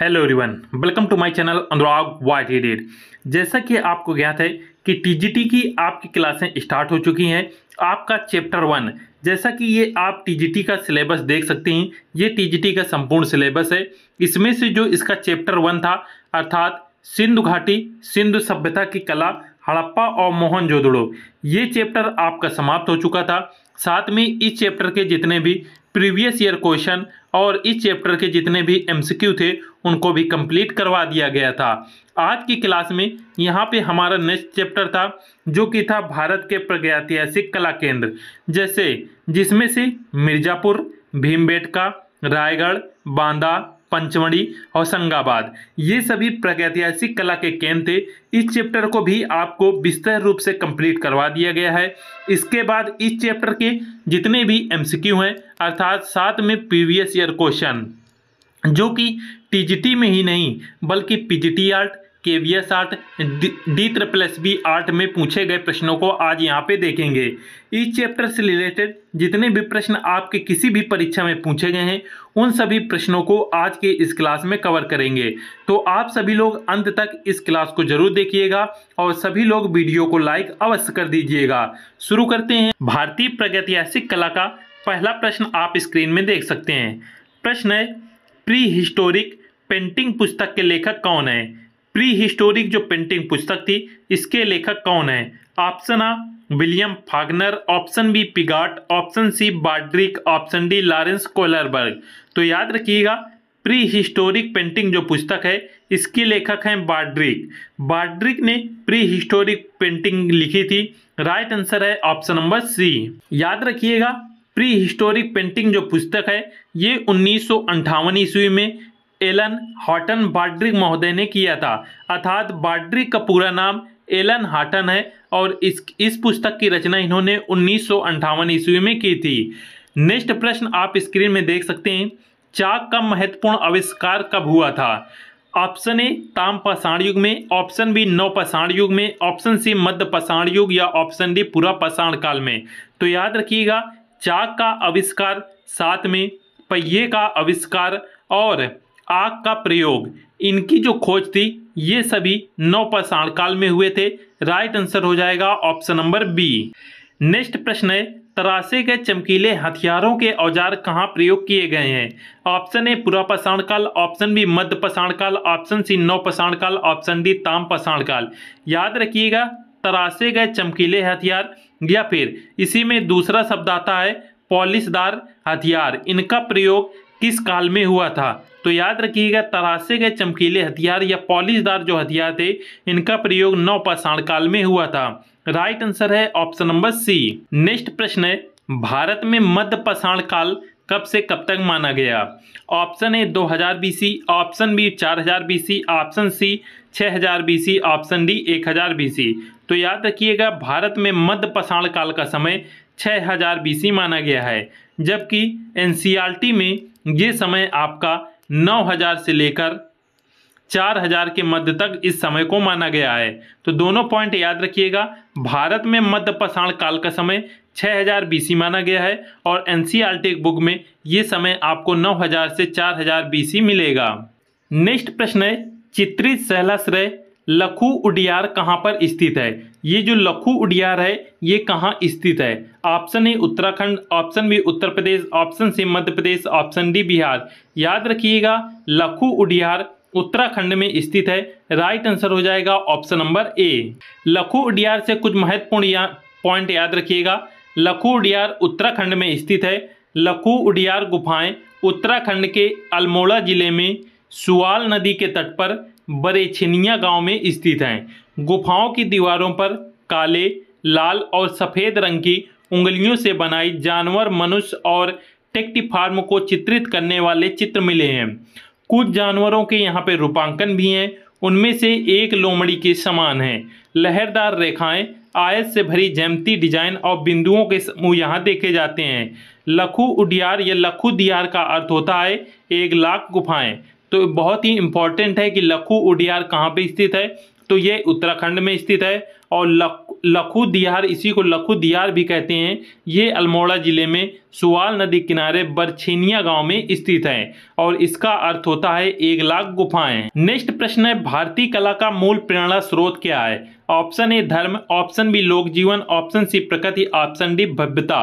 hello everyone welcome to my channel Anurag वाइट एडेड जैसा कि आपको ज्ञात है कि टीजीटी की आपकी क्लासें स्टार्ट हो चुकी हैं आपका चैप्टर वन जैसा कि ये आप टीजीटी का सिलेबस देख सकते हैं ये टीजीटी का संपूर्ण सिलेबस है इसमें से जो इसका चैप्टर वन था अर्थात सिंधु घाटी सिंधु सभ्यता की कला हड़प्पा और मोहन ये चैप्टर आपका समाप्त हो चुका था साथ में इस चैप्टर के जितने भी प्रीवियस ईयर क्वेश्चन और इस चैप्टर के जितने भी एमसीक्यू थे उनको भी कंप्लीट करवा दिया गया था आज की क्लास में यहाँ पे हमारा नेक्स्ट चैप्टर था जो कि था भारत के प्रगैतिहासिक कला केंद्र जैसे जिसमें से मिर्ज़ापुर भीमबेटका रायगढ़ बांदा पंचमढ़ी होशंगाबाद ये सभी प्रागैतिहासिक कला के केंद्र थे इस चैप्टर को भी आपको विस्तार रूप से कंप्लीट करवा दिया गया है इसके बाद इस चैप्टर के जितने भी एमसीक्यू हैं अर्थात साथ में प्रीवियस ईयर क्वेश्चन जो कि टीजीटी में ही नहीं बल्कि PGT art KVS art D triple S B art में पूछे गए प्रश्नों को आज यहाँ पे देखेंगे इस चैप्टर से रिलेटेड जितने भी प्रश्न आपके किसी भी परीक्षा में पूछे गए हैं उन सभी प्रश्नों को आज के इस क्लास में कवर करेंगे तो आप सभी लोग अंत तक इस क्लास को जरूर देखिएगा और सभी लोग वीडियो को लाइक अवश्य कर दीजिएगा शुरू करते हैं भारतीय प्रगतिहासिक कला का पहला प्रश्न आप स्क्रीन में देख सकते हैं प्रश्न है प्री हिस्टोरिक पेंटिंग पुस्तक के लेखक कौन है प्री हिस्टोरिक जो पेंटिंग पुस्तक थी इसके लेखक कौन है option A William Faulkner option B Piaget option C Badrick option D Lawrence Kohlberg तो याद रखिएगा प्री हिस्टोरिक पेंटिंग जो पुस्तक है इसके लेखक हैं बाड्रिक बाड्रिक ने प्री हिस्टोरिक पेंटिंग लिखी थी राइट आंसर है ऑप्शन नंबर सी याद रखिएगा प्री हिस्टोरिक पेंटिंग जो पुस्तक है ये उन्नीस ईस्वी में एलन हॉटन बाड्रिक महोदय ने किया था अर्थात बाड्रिक का पूरा नाम एलन हाटन है और इस इस पुस्तक की रचना इन्होंने उन्नीस ईस्वी में की थी नेक्स्ट प्रश्न आप स्क्रीन में देख सकते हैं चाक का महत्वपूर्ण आविष्कार कब हुआ था ऑप्शन ए ताम पाषाण युग में ऑप्शन बी नौ पाषाण युग में ऑप्शन सी मध्य पाषाण युग या ऑप्शन डी पूरा पाषाण काल में तो याद रखिएगा चाक का आविष्कार सात में पहिए का आविष्कार और आग का प्रयोग इनकी जो खोज थी ये सभी नौपाषाण काल में हुए थे राइट आंसर हो जाएगा ऑप्शन नंबर बी नेक्स्ट प्रश्न है तराशे गए चमकीले हथियारों के औजार कहाँ प्रयोग किए गए हैं ऑप्शन ए पषाण काल ऑप्शन बी मध्य पषाण काल ऑप्शन सी पषाण काल ऑप्शन डी ताम पषाण काल याद रखिएगा तराशे गए चमकीले हथियार या फिर इसी में दूसरा शब्द आता है पॉलिशदार हथियार इनका प्रयोग किस काल में हुआ था तो याद रखिएगा तराशे गए चमकीले हथियार या पॉलिशदार जो हथियार थे इनका प्रयोग नौपाषाण काल में हुआ था राइट आंसर है ऑप्शन नंबर सी नेक्स्ट प्रश्न है भारत में मध्य पाषाण काल कब से कब तक माना गया option A 2000 BC option B 4000 BC option C 6000 BC option D 1000 BC तो याद रखिएगा भारत में मध्य पषाण काल का समय 6000 बीसी माना गया है जबकि एन में ये समय आपका 9000 से लेकर 4000 के मध्य तक इस समय को माना गया है तो दोनों पॉइंट याद रखिएगा भारत में मध्य पषाण काल का समय छः हज़ार बी माना गया है और एन सी बुक में ये समय आपको नौ हज़ार से चार हज़ार बी मिलेगा नेक्स्ट प्रश्न है चित्रित सहलाश्रय लखू उडियार कहाँ पर स्थित है ये जो लखू उडियार है ये कहाँ स्थित है option A Uttarakhand option B Uttar Pradesh option C Madhya Pradesh option D Bihar याद रखिएगा लखू उडियार उत्तराखंड में स्थित है राइट आंसर हो जाएगा option number A Lakhu Udiyar से कुछ महत्वपूर्ण पॉइंट याद रखिएगा लखू उडियार उत्तराखंड में स्थित है लखू उडियार गुफाएं उत्तराखंड के अल्मोड़ा जिले में सुवाल नदी के तट पर बरेछनिया गांव में स्थित हैं गुफाओं की दीवारों पर काले लाल और सफ़ेद रंग की उंगलियों से बनाई जानवर मनुष्य और टेक्टिफार्म को चित्रित करने वाले चित्र मिले हैं कुछ जानवरों के यहाँ पे रूपांकन भी हैं उनमें से एक लोमड़ी के समान है लहरदार रेखाएं आयत से भरी जैमती डिजाइन और बिंदुओं के समूह यहाँ देखे जाते हैं लखु उडियार या लखु दियार का अर्थ होता है एक लाख गुफाएं तो बहुत ही इम्पॉर्टेंट है कि लखू उडियार कहाँ पे स्थित है तो ये उत्तराखंड में स्थित है और लखु दिहार इसी को लखु दियार भी कहते हैं ये अल्मोड़ा ज़िले में सुवाल नदी किनारे बरछिनिया गांव में स्थित है और इसका अर्थ होता है एक लाख गुफाएं नेक्स्ट प्रश्न है भारतीय कला का मूल प्रेरणा स्रोत क्या है ऑप्शन ए धर्म ऑप्शन बी लोक जीवन ऑप्शन सी प्रकृति ऑप्शन डी भव्यता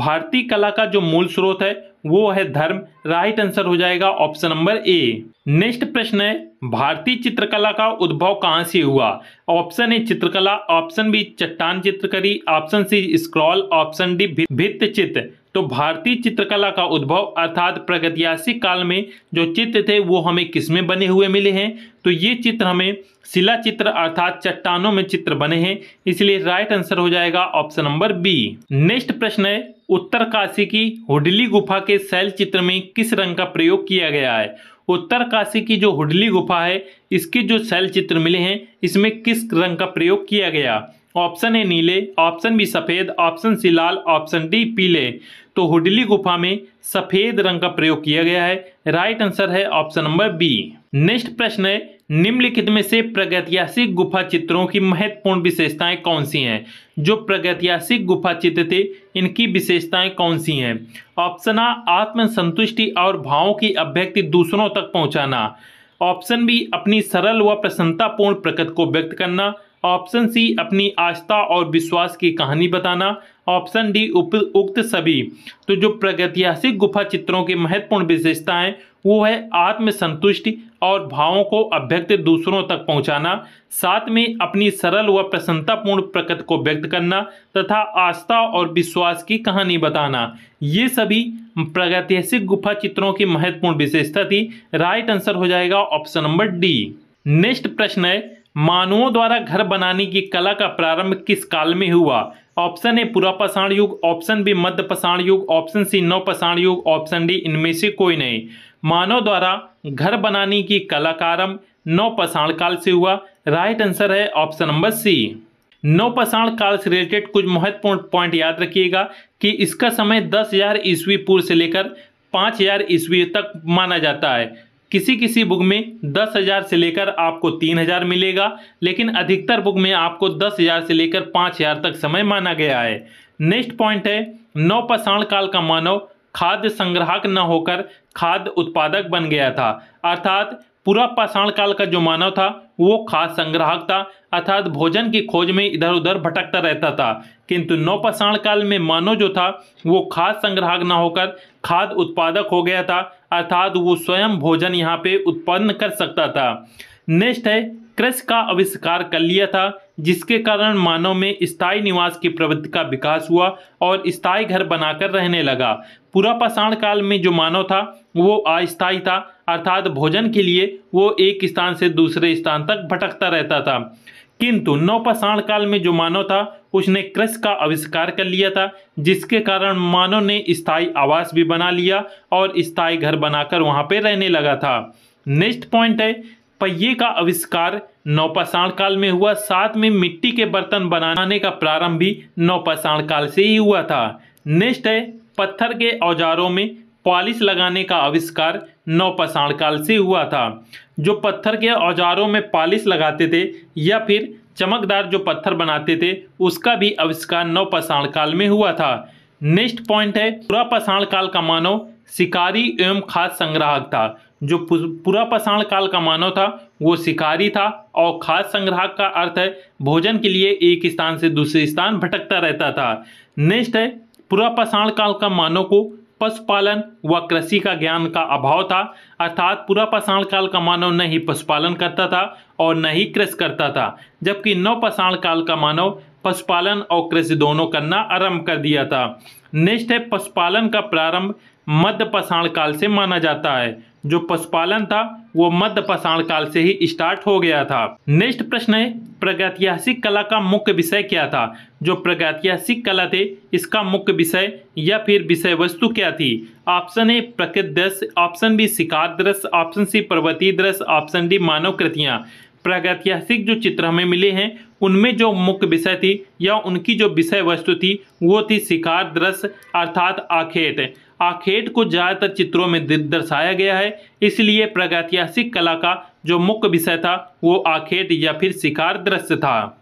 भारतीय कला का जो मूल स्रोत है वो है धर्म राइट आंसर हो जाएगा ऑप्शन नंबर ए नेक्स्ट प्रश्न है भारतीय चित्रकला का उद्भव कहाँ से हुआ ऑप्शन ए चित्रकला ऑप्शन बी चट्टान चित्रकारी option C scroll option D भित्त चित्र तो भारतीय चित्रकला का उद्भव अर्थात प्रगतिहासिक काल में जो चित्र थे वो हमें किसमें बने हुए मिले हैं तो ये चित्र हमें शिला चित्र अर्थात चट्टानों में चित्र बने हैं इसलिए राइट आंसर हो जाएगा ऑप्शन नंबर बी नेक्स्ट प्रश्न है उत्तरकाशी की हुडली गुफा के शैल चित्र में किस रंग का प्रयोग किया गया है उत्तरकाशी की जो हुडली गुफा है इसके जो शैल चित्र मिले हैं इसमें किस रंग का प्रयोग किया गया ऑप्शन ए नीले ऑप्शन बी सफ़ेद ऑप्शन सी लाल ऑप्शन डी पीले तो हुडली गुफा में सफ़ेद रंग का प्रयोग किया गया है राइट आंसर है ऑप्शन नंबर बी नेक्स्ट प्रश्न है निम्नलिखित में से प्रगतिहासिक गुफा चित्रों की महत्वपूर्ण विशेषताएं कौन सी हैं जो प्रगतिहासिक गुफा चित्र थे इनकी विशेषताएं कौन सी हैं ऑप्शन आ आत्मसंतुष्टि और भावों की अभ्यक्ति दूसरों तक पहुंचाना ऑप्शन बी अपनी सरल व प्रसन्नतापूर्ण प्रकृति को व्यक्त करना ऑप्शन सी अपनी आस्था और विश्वास की कहानी बताना ऑप्शन डी उप उक्त सभी तो जो प्रगतिहासिक गुफा चित्रों की महत्वपूर्ण विशेषताएं वो है आत्मसंतुष्टि और भावों को अभ्यक्त दूसरों तक पहुंचाना साथ में अपनी सरल व प्रसन्नतापूर्ण प्रकृति को व्यक्त करना तथा आस्था और विश्वास की कहानी बताना ये सभी प्रगतिहासिक गुफा चित्रों की महत्वपूर्ण विशेषता थी राइट आंसर हो जाएगा ऑप्शन नंबर डी नेक्स्ट प्रश्न है मानवों द्वारा घर बनाने की कला का प्रारंभ किस काल में हुआ ऑप्शन ए पूरा पाषाण युग ऑप्शन बी मध्य पाषाण युग ऑप्शन सी नव पाषाण युग ऑप्शन डी इनमें से कोई नहीं मानव द्वारा घर बनाने की कला का आरंभ नव पाषाण काल से हुआ राइट आंसर है ऑप्शन नंबर सी नवपाषाण काल से रिलेटेड कुछ महत्वपूर्ण पॉइंट याद रखिएगा कि इसका समय हजार ईस्वी पूर्व से लेकर हजार ईस्वी तक माना जाता है किसी किसी बुक में दस हज़ार से लेकर आपको तीन हज़ार मिलेगा लेकिन अधिकतर बुक में आपको दस हज़ार से लेकर पाँच हज़ार तक समय माना गया है नेक्स्ट पॉइंट है नौपाषाण काल का मानव खाद्य संग्राहक न होकर खाद्य उत्पादक बन गया था अर्थात पूरा पाषाण काल का जो मानव था वो खास संग्राहक था अर्थात भोजन की खोज में इधर उधर भटकता रहता था किंतु नौपाषाण काल में मानव जो था वो खाद संग्राहक न होकर खाद उत्पादक हो गया था अर्थात वो स्वयं भोजन यहाँ पे उत्पन्न कर सकता था नेक्स्ट है कृषि का आविष्कार कर लिया था जिसके कारण मानव में स्थायी निवास की प्रवृत्ति का विकास हुआ और स्थायी घर बनाकर रहने लगा पूरा पाषाण काल में जो मानव था वो अस्थायी था अर्थात भोजन के लिए वो एक स्थान से दूसरे स्थान तक भटकता रहता था किंतु नौपाषाण काल में जो मानव था उसने कृष का आविष्कार कर लिया था जिसके कारण मानव ने स्थायी आवास भी बना लिया और स्थायी घर बनाकर वहाँ पर रहने लगा था नेक्स्ट पॉइंट है पहिए का आविष्कार नौपाषाण काल में हुआ साथ में मिट्टी के बर्तन बनाने का प्रारंभ भी नौपाषाण काल से ही हुआ था नेक्स्ट है पत्थर के औजारों में पॉलिश लगाने का आविष्कार नौपषाण काल से हुआ था जो पत्थर के औजारों में पालिश लगाते थे या फिर चमकदार जो पत्थर बनाते थे उसका भी आविष्कार नौपषाण काल में हुआ था नेक्स्ट पॉइंट है पुरापषाण काल का मानव शिकारी एवं खाद संग्राहक था जो पुरापषाण काल का मानव था वो शिकारी था और खाद संग्राहक का अर्थ है भोजन के लिए एक स्थान से दूसरे स्थान भटकता रहता था नेक्स्ट है पुरापषाण काल का मानव को पशुपालन व कृषि का ज्ञान का अभाव था अर्थात पूरा पाषाण काल का मानव न ही पशुपालन करता था और न ही कृषि करता था जबकि नव काल का मानव पशुपालन और कृषि दोनों करना आरंभ कर दिया था नेक्स्ट है पशुपालन का प्रारंभ मध्य पाषाण काल से माना जाता है जो पशुपालन था वो मध्य पाषाण काल से ही स्टार्ट हो गया था नेक्स्ट प्रश्न है प्रगतिहासिक कला का मुख्य विषय क्या था जो प्रगतिहासिक कला थे इसका मुख्य विषय या फिर विषय वस्तु क्या थी ऑप्शन ए प्रकृति दृश्य ऑप्शन बी शिकार दृश्य ऑप्शन सी पर्वतीय दृश्य ऑप्शन डी मानव कृतियाँ प्रागैतिहासिक जो चित्र हमें मिले हैं उनमें जो मुख्य विषय थी या उनकी जो विषय वस्तु थी वो थी शिकार दृश्य अर्थात आखेट आखेट को ज़्यादातर चित्रों में दर्शाया गया है इसलिए प्रागैतिहासिक कला का जो मुख्य विषय था वो आखेट या फिर शिकार दृश्य था